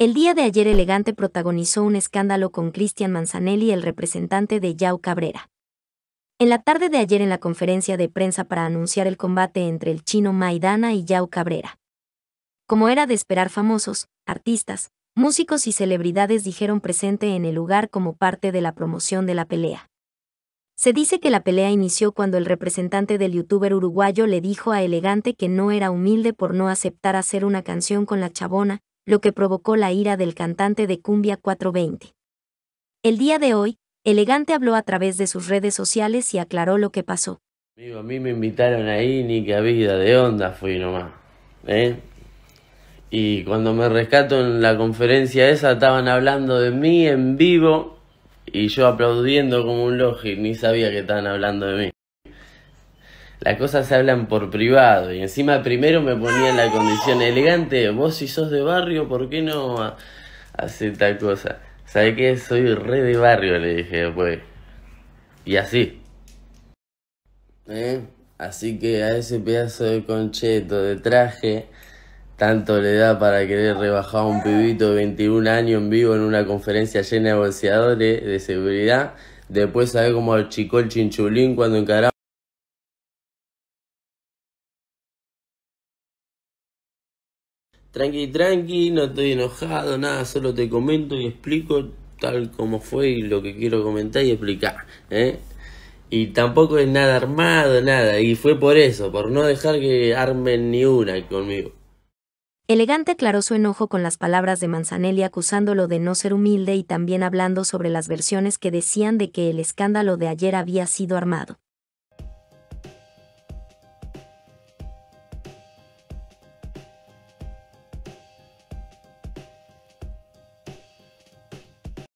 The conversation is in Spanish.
El día de ayer Elegante protagonizó un escándalo con Cristian Manzanelli, el representante de Yao Cabrera. En la tarde de ayer en la conferencia de prensa para anunciar el combate entre el chino Maidana y Yao Cabrera. Como era de esperar famosos, artistas, músicos y celebridades dijeron presente en el lugar como parte de la promoción de la pelea. Se dice que la pelea inició cuando el representante del youtuber uruguayo le dijo a Elegante que no era humilde por no aceptar hacer una canción con la chabona, lo que provocó la ira del cantante de Cumbia 420. El día de hoy, Elegante habló a través de sus redes sociales y aclaró lo que pasó. a mí me invitaron ahí, ni que vida de onda fui nomás. ¿eh? Y cuando me rescato en la conferencia esa, estaban hablando de mí en vivo y yo aplaudiendo como un logi, ni sabía que estaban hablando de mí las cosas se hablan por privado. Y encima primero me ponían la condición elegante, vos si sos de barrio, ¿por qué no hacer tal cosa? ¿Sabes qué? Soy re de barrio, le dije después. Y así. ¿Eh? Así que a ese pedazo de concheto de traje, tanto le da para querer rebajar a un pibito de 21 años en vivo en una conferencia llena de negociadores de seguridad. Después sabe cómo chicó el chinchulín cuando encaraba. tranqui, tranqui, no estoy enojado, nada, solo te comento y explico tal como fue y lo que quiero comentar y explicar. ¿eh? Y tampoco es nada armado, nada, y fue por eso, por no dejar que armen ni una conmigo. Elegante aclaró su enojo con las palabras de Manzanelli acusándolo de no ser humilde y también hablando sobre las versiones que decían de que el escándalo de ayer había sido armado.